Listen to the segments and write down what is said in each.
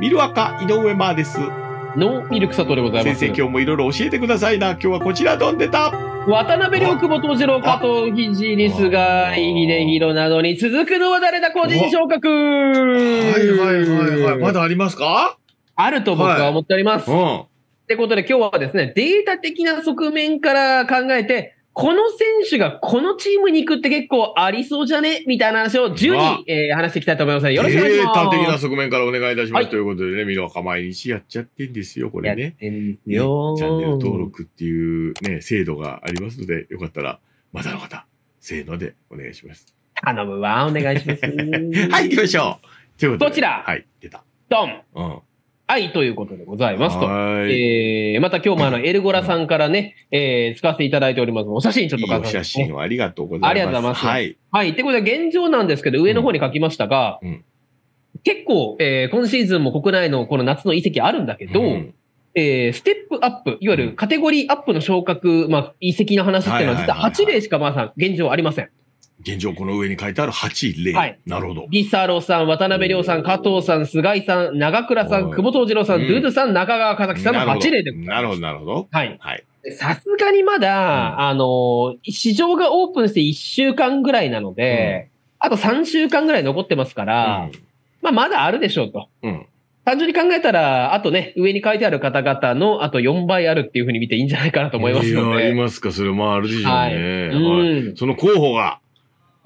ミルアカ井上マーです。のミルク佐藤でございます。先生、今日もいろいろ教えてくださいな。今日はこちら飛んでた。渡辺良久保藤次郎加藤肘ですが、秀弘などに続くのは誰だ個人昇格はいはいはいはい。まだありますかあると僕は思っております。はい、うん。ってことで今日はですね、データ的な側面から考えて、この選手がこのチームに行くって結構ありそうじゃねみたいな話を順に、えー、話していきたいと思いますので、よろしくお願いします。データ的な側面からお願いいたします、はい、ということでね、ミノカ毎日やっちゃってんですよ、これね。んよ、ね、チャンネル登録っていうね、制度がありますので、よかったら、まだの方、せーのでお願いします。頼むわ、お願いします。はい、行きましょう。ということで。どちらはい、出た。ドン。うん。愛ということでございますと。えー、また今日もあの、エルゴラさんからね、えー、使わせていただいております。お写真ちょっと書いて、お写真をありがとうございます。ありがとうございます。はい。はい。ってことで、現状なんですけど、上の方に書きましたが、うん結構、えー、今シーズンも国内のこの夏の移籍あるんだけど、うん、えー、ステップアップ、いわゆるカテゴリーアップの昇格、まあ、移籍の話っていうのは、実は8例しか、まあさん、現状ありません。現状この上に書いてある8、0。はい、なるほど。リサロさん、渡辺亮さん、加藤さん、菅井さん、長倉さん、久保藤次郎さん、ドゥドゥさん、中川和樹さんの8、0でなるほど、なるほど。はい。はい。さすがにまだ、うん、あの、市場がオープンして1週間ぐらいなので、うん、あと3週間ぐらい残ってますから、まあまだあるでしょうと。うん単純に考えたら、あとね、上に書いてある方々の、あと4倍あるっていうふうに見ていいんじゃないかなと思いますので。いや、ありますか、それ、もあ、あるでしょうね、はいうんはい。その候補が、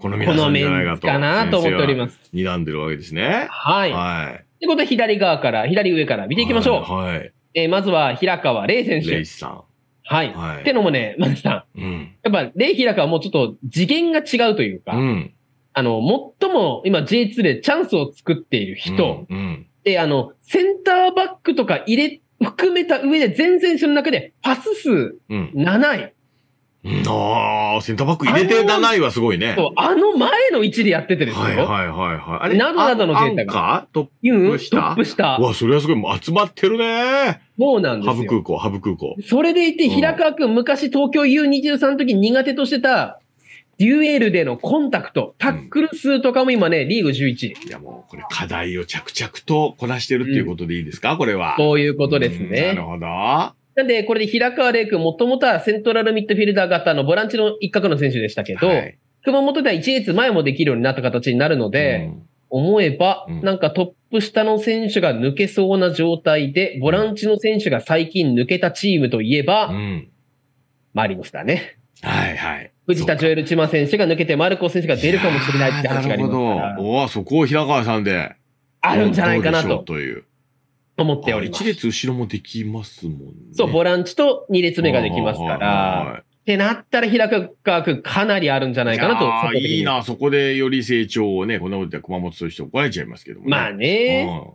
このなんじゃないかと。かなと思っております。睨んでるわけですね。はい。はい。ということで、左側から、左上から見ていきましょう。はい。はい、えー、まずは、平川玲選手。玲さん。はい。はい、ってのもね、ジさん。うん、やっぱ、レ平川はもうちょっと次元が違うというか、うん、あの、最も今 J2 でチャンスを作っている人、うん、うん、で、あの、センターバックとか入れ、含めた上で全然その中でパス数7位、ああ、センターバック入れてたないはすごいね。そう、あの前の位置でやっててですよ。はいはいはいあれなどなどのデータが。トップ下、うん、トップした。わ、それはすごい。集まってるね。そうなんですよ。ハブ空港、ハブ空港。それでいて、平川君、うん、昔東京 U23 の時苦手としてた、デュエルでのコンタクト、タックル数とかも今ね、リーグ11。いやもうこれ課題を着々とこなしてるっていうことでいいですか、うん、これは。そういうことですね。なるほど。なんで、これで平川玲君、もともとはセントラルミッドフィルダー型のボランチの一角の選手でしたけど、はい、熊本では一列前もできるようになった形になるので、うん、思えば、なんかトップ下の選手が抜けそうな状態で、ボランチの選手が最近抜けたチームといえば、うん、マリノスだね。はいはい。藤田ジョエル・チマ選手が抜けて、マルコ選手が出るかもしれないって話がありますから。なるほど。おそこを平川さんで。あるんじゃないかなと。という。思っております。1列後ろもできますもんね。そう、ボランチと2列目ができますから、ってなったら開く額かなりあるんじゃないかなと。いいな、そこでより成長をね、こんなことら熊本として怒られちゃいますけども、ね。まあね。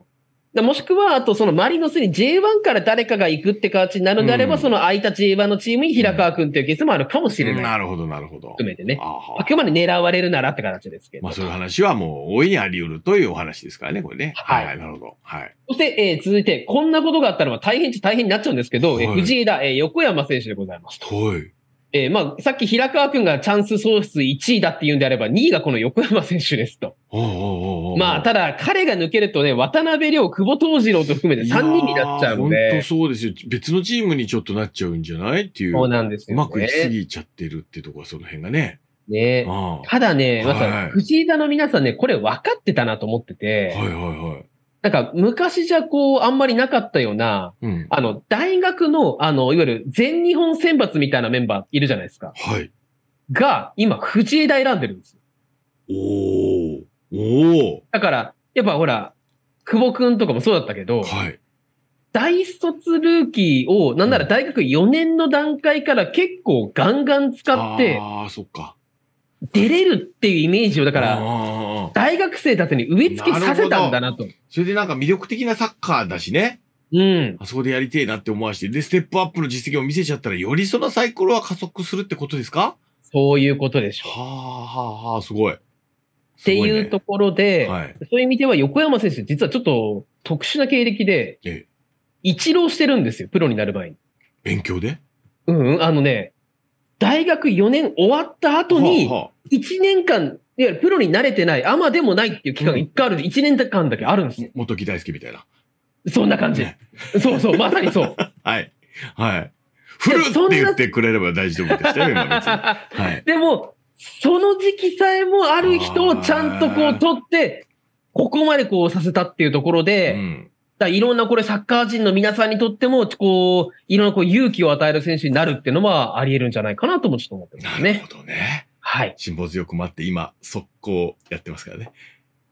もしくは、あとそのマリノスに J1 から誰かが行くって形になるのであれば、うん、その空いた J1 のチームに平川君っていうケースもあるかもしれない。うん、なるほど、なるほど。含めてね。あくまで狙われるならって形ですけど。まあそういう話はもう大いにあり得るというお話ですからね、これね。はい。はい、なるほど。はい。そして、えー、続いて、こんなことがあったら大変大変になっちゃうんですけど、はい、藤枝、えー、横山選手でございます。はい。えー、まあ、さっき平川君がチャンス創出1位だって言うんであれば、2位がこの横山選手ですと。まあ、ただ、彼が抜けるとね、渡辺亮、久保東次郎と含めて3人になっちゃうんで。本当そうですよ。別のチームにちょっとなっちゃうんじゃないっていう。そうなんですよ、ね、うまくいきすぎちゃってるってとこは、その辺がね。ねただね、また、藤井んの皆さんね、これ分かってたなと思ってて。はいはいはい。なんか昔じゃこう、あんまりなかったような、うん、あの、大学の、あの、いわゆる全日本選抜みたいなメンバーいるじゃないですか。はい。が、今、藤枝選んでるんですよ。おおだから、やっぱほら、久保くんとかもそうだったけど、はい。大卒ルーキーを、なんなら大学4年の段階から結構ガンガン使って、ああ、そっか。出れるっていうイメージを、だから、大学生たちに植え付けさせたんだなとな。それでなんか魅力的なサッカーだしね。うん。あそこでやりてえなって思わして、で、ステップアップの実績を見せちゃったら、よりそのサイコロは加速するってことですかそういうことでしょう。はあはあはあ、すごい。っていうところで、ねはい、そういう意味では横山選手、実はちょっと特殊な経歴で、一浪してるんですよ、プロになる前に。勉強でうん、あのね、大学4年終わった後に、1年間、いわゆるプロに慣れてない、アマでもないっていう期間が1回ある、1年間だけあるんですよ。元木大輔みたいな。そんな感じ。ね、そうそう、まさにそう。はい。はい。フルって言ってくれれば大丈夫でしたよ、今別に。はい、でも、その時期さえもある人をちゃんとこう取って、ここまでこうさせたっていうところで、うん、だいろんなこれサッカー人の皆さんにとっても、こう、いろんなこう勇気を与える選手になるっていうのはあり得るんじゃないかなともちょっと思ってますね。なるほどね。はい。辛抱強く待って今、速攻やってますからね。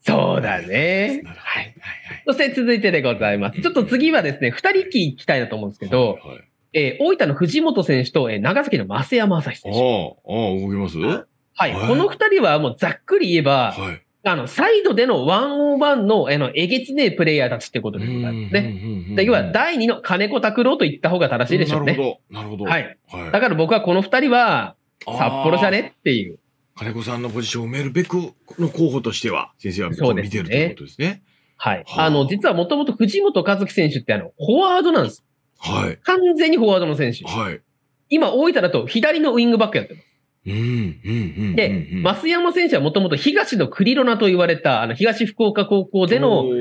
そうだね。はい。はいはい、そして続いてでございます。ちょっと次はですね、二人き行きたいなと思うんですけど、はいはい、えー、大分の藤本選手と、えー、長崎の増山朝日選手。ああ、動きますはい。この二人はもうざっくり言えば、はい、あの、サイドでのワンオーバンの、えの、えげつねえプレイヤーたちってことでございますね。で、要は第二の金子拓郎と言った方が正しいでしょうね。なるほど。なるほど。はい。はい、だから僕はこの二人は、札幌じゃねっていう。金子さんのポジションを埋めるべくの候補としては、先生は見てるということですね。すねはい。はあ、あの、実はもともと藤本和樹選手ってあの、フォワードなんです。はい。完全にフォワードの選手。はい。今、大分だと左のウィングバックやってます。で、増山選手はもともと東のクリロナと言われた、あの東福岡高校での、いわ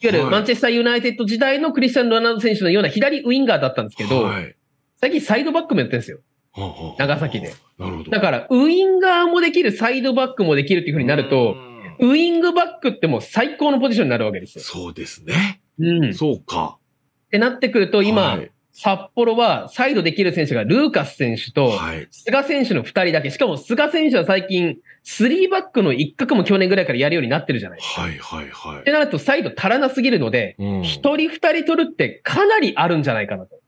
ゆるマンチェスターユナイテッド時代のクリスチャン・ロナウド選手のような左ウインガーだったんですけど、はい、最近サイドバックもやってるんですよ。はあはあ、長崎で。なるほど。だから、ウインガーもできる、サイドバックもできるっていうふうになると、ウイングバックってもう最高のポジションになるわけですよ。そうですね。うん。そうか。ってなってくると、今、はい札幌はサイドできる選手がルーカス選手と菅選手の2人だけ、しかも菅選手は最近、3バックの一角も去年ぐらいからやるようになってるじゃないですか。はいはいはい。ってなると、サイド足らなすぎるので、1人、2人取るってかなりあるんじゃないかなと。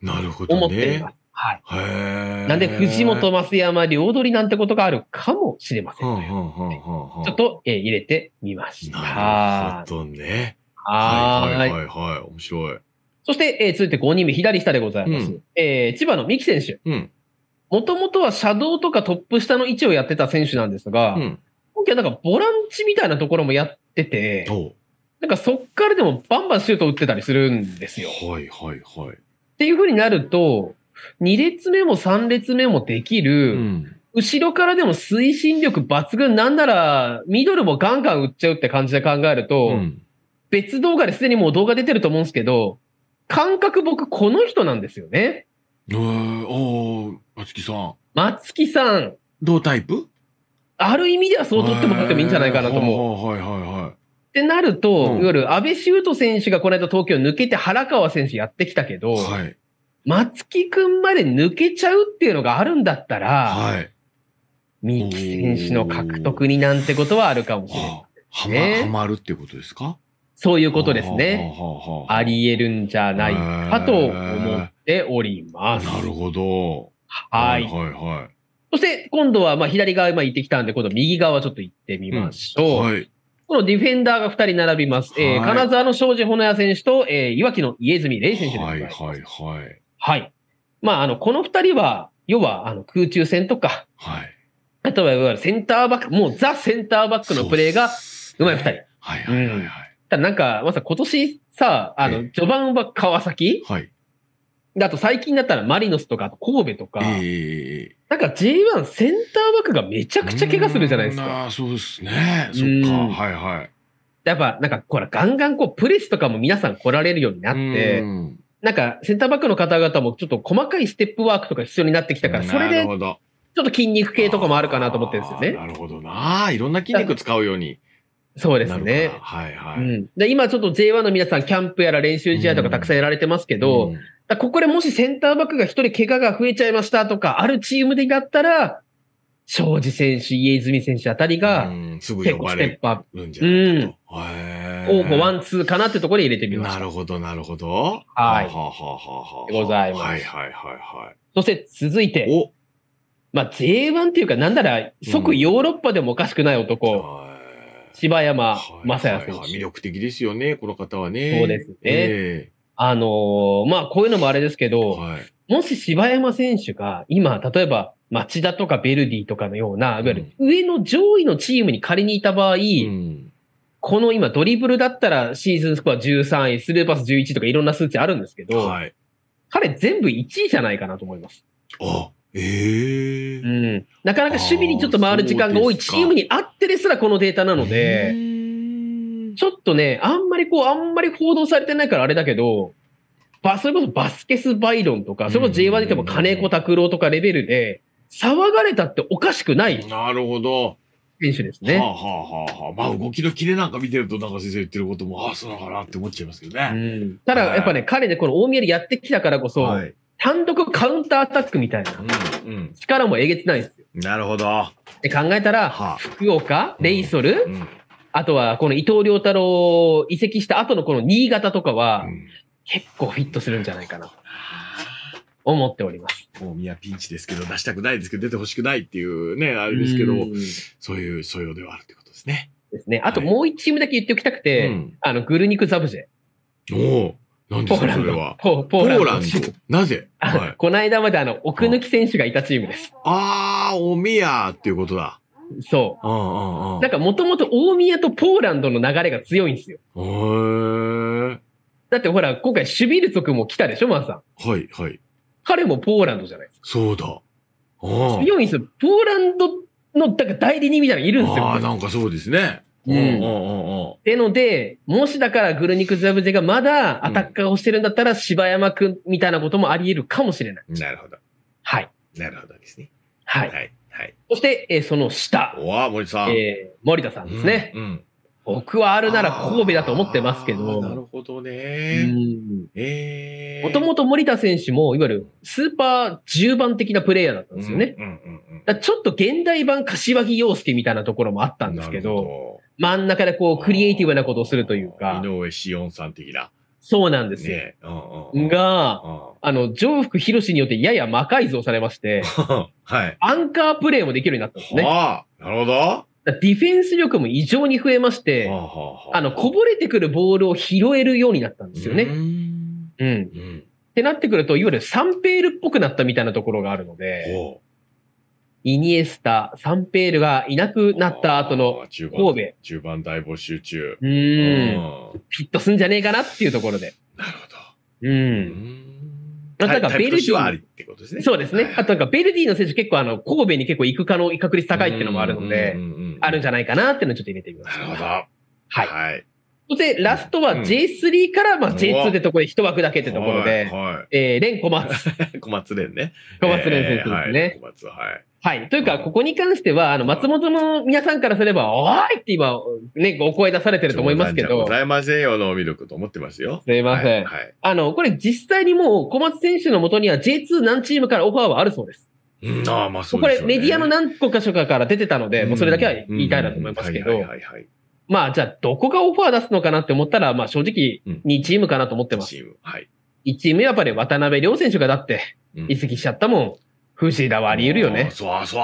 なるほど、思っています。はい。なんで、藤本、増山、両取りなんてことがあるかもしれませんちょっと、え入れてみました。なるほどね。はいはいはい。面白い。そして、えー、続いて5人目、左下でございます。うん、えー、千葉の三木選手。もともとは車道とかトップ下の位置をやってた選手なんですが、うん、今季はなんかボランチみたいなところもやってて、なんかそっからでもバンバンシュート打ってたりするんですよ。はいはいはい。っていうふうになると、2列目も3列目もできる、うん、後ろからでも推進力抜群、なんならミドルもガンガン打っちゃうって感じで考えると、うん、別動画ですでにもう動画出てると思うんですけど、感覚僕、この人なんですよね。えー、おー、松木さん。松木さん。同タイプある意味ではそう取ってもらってもいいんじゃないかなと思う。はいはいはい。ってなると、うん、いわゆる安倍修斗選手がこの間東京抜けて原川選手やってきたけど、はい、松木君まで抜けちゃうっていうのがあるんだったら、はい、三木選手の獲得になんてことはあるかもしれない、ね。はまるっていうことですかそういうことですね。あり得るんじゃないかと思っております。なるほど。はい。はいはいそして今度はまあ左側あ、行ってきたんで、今度右側ちょっと行ってみましょう。うん、はい、このディフェンダーが2人並びます。はい、えー、金沢の庄司骨や選手と、えー、いわきの家住玲選手です。はいはいはい。はい。まあ、あの、この2人は、要はあの空中戦とか、はい、あとはいわゆるセンターバック、もうザ・センターバックのプレーがうまい2人。はいはいはい、はい。ただなんか、まさ、今年さ、あの、序盤は川崎、はい。あと最近だったらマリノスとか、神戸とか、えー、なんか J1 センターバックがめちゃくちゃ怪我するじゃないですか。あそうですね。そっか。はいはい。やっぱなんか、ほら、ガンガンこう、プレスとかも皆さん来られるようになって、なんか、センターバックの方々もちょっと細かいステップワークとか必要になってきたから、それで、ちょっと筋肉系とかもあるかなと思ってるんですよね。なるほどな。いろんな筋肉使うように。そうですね。はいはい。うん、で今ちょっと J1 の皆さん、キャンプやら練習試合とかたくさんやられてますけど、うん、ここでもしセンターバックが一人怪我が増えちゃいましたとか、あるチームでやったら、庄司選手、家泉選手あたりが、結構ステップアップ。うん、すぐ呼ばんいかと。ワンツーかなってところで入れてみました。なるほど、なるほど。はい。ははははございます。はいはいはいはい。そして続いて、おまあ J1 っていうか、なんなら即ヨーロッパでもおかしくない男。うん柴山正也選手、はいはいはい、魅力的ですよね、この方はね。そうですね。えー、あのー、まあ、こういうのもあれですけど、はい、もし柴山選手が今、例えば、町田とかベルディとかのような、いわゆる上の上位のチームに仮にいた場合、うん、この今ドリブルだったらシーズンスコア13位、スルーパス11とかいろんな数値あるんですけど、はい、彼全部1位じゃないかなと思います。ああええー、うん。なかなか守備にちょっと回る時間が多いチームにあってですらこのデータなので、ちょっとね、あんまりこう、あんまり報道されてないからあれだけど、ば、それこそバスケス・バイロンとか、それこそ J1 で言っても金子拓郎とかレベルで、騒がれたっておかしくない。なるほど。選手ですね。はあ、はあはあ、まあ動きのキレなんか見てると、なんか先生言ってることも、ああ、そうなのかなって思っちゃいますけどね。うん、ただ、やっぱね、はい、彼ね、この大宮でやってきたからこそ、はい、単独カウンターアタックみたいな力もえげつないですよ。なるほど。で考えたら、福岡、レイソル、あとはこの伊藤良太郎移籍した後のこの新潟とかは、結構フィットするんじゃないかな。思っております。大宮ピンチですけど、出したくないですけど、出てほしくないっていうね、あれですけど、そういう素養ではあるってことですね。ですね。あともう一チームだけ言っておきたくて、あの、グルニク・ザブジェ。おお。何ですか、それは。ポーランド。なぜ、はい、この間まであの、奥抜き選手がいたチームです。ああ、おみやっていうことだ。そう。ううんんなんかもともと大宮とポーランドの流れが強いんですよ。だってほら、今回シュビル族君も来たでしょ、マンさん。はい、はい。彼もポーランドじゃないですか。そうだ。強いんですよ。ポーランドのだから代理人みたいなのいるんですよ。ああ、なんかそうですね。うん。ってので、もしだからグルニク・ラブジェがまだアタッカーをしてるんだったら、柴山くんみたいなこともあり得るかもしれない。なるほど。はい。なるほどですね。はい。はい。はい、そして、えー、その下。おわ、森さん。えー、森田さんですね。うん、うん僕はあるなら神戸だと思ってますけど。なるほどね。もともと森田選手も、いわゆるスーパー10番的なプレイヤーだったんですよね。ちょっと現代版柏木洋介みたいなところもあったんですけど、ど真ん中でこうクリエイティブなことをするというか。井上紫音さん的な。そうなんですよ。ねうんうんうん、が、うん、あの、上福博によってやや魔改造されまして、はい。アンカープレイもできるようになったんですね。ああ、なるほど。ディフェンス力も異常に増えまして、あの、こぼれてくるボールを拾えるようになったんですよね。うんってなってくると、いわゆるサンペールっぽくなったみたいなところがあるので、イニエスタ、サンペールがいなくなった後の神戸。中盤大募集中。うん。フィットすんじゃねえかなっていうところで。なるほど。うんあとなんかベルディ、はすね、そうですね。あとなんかベルディの選手結構あの、神戸に結構行く可能、確率高いっていうのもあるので、あるんじゃないかなっていうのをちょっと入れてみました。なるほど。はい。はいそしてラストは J3 から、まあ、J2 でとこれで一枠だけってところで、はえー、連 小松。小松連ね。小松連選手ですね。はい、小松、はい。はい。というか、ここに関しては、あの、松本の皆さんからすれば、おーいって今、ね、お声出されてると思いますけど。ございませんよの魅力と思ってますよ。すいません。はい、あの、これ実際にもう、小松選手のもとには J2 何チームからオファーはあるそうです。ああ、まあそうですね。これメディアの何個か所かから出てたので、もうそれだけは言いたいなと思いますけど。はいはいはい。まあ、じゃあ、どこがオファー出すのかなって思ったら、まあ、正直、2チームかなと思ってます。うん、チーム。はい。1チームやっぱり渡辺亮選手がだって、移籍しちゃったもん。藤田はあり得るよね。そうそう、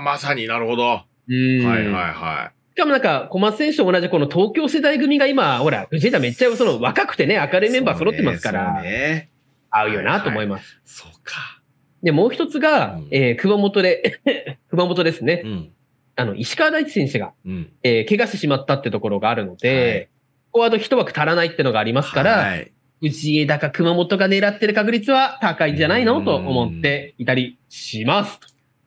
まさになるほど。うん。はいはいはい。しかもなんか、小松選手と同じこの東京世代組が今、ほら、藤枝めっちゃその若くてね、明るいメンバー揃ってますから、ね合うよなと思います。そうか。で、もう一つが、うえ熊本で、熊本ですね。あの、石川大地選手が、うん、えー、怪我してしまったってところがあるので、フォワード一枠足らないってのがありますから、はい、藤枝か熊本が狙ってる確率は高いんじゃないのと思っていたりします。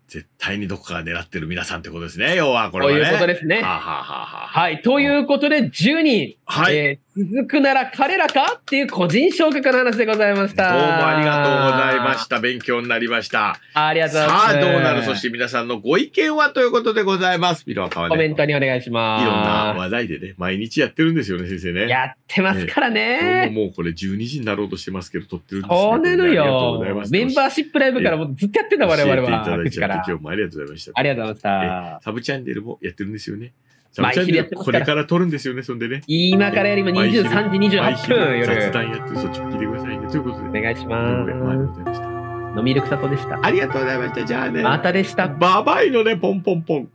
絶対にどこか狙ってる皆さんってことですね、要はこれは、ね。ということですね。ははははい。ということで、10人、はい、えー続くなら彼らかっていう個人昇格の話でございました。どうもありがとうございました。勉強になりました。ありがとうございます。さあ、どうなるそして皆さんのご意見はということでございます。コメントにお願いします。いろんな話題でね、毎日やってるんですよね、先生ね。やってますからね。ねもうこれ12時になろうとしてますけど、撮ってるんですそうなのよ。メンバーシップライブからもずっとやってんだ、我々は。教えていただいて、今日もありがとうございました。ありがとうございました。サブチャンネルもやってるんですよね。じゃあ、これから撮るんですよね、そんでね。今からやりま23時28分夜。雑談やってそっち聞いてくださいね。ということで。お願いします。ありがとうございました。のみるくさとでした。ありがとうございました。じゃあね。またでした。ババイのね、ポンポンポン。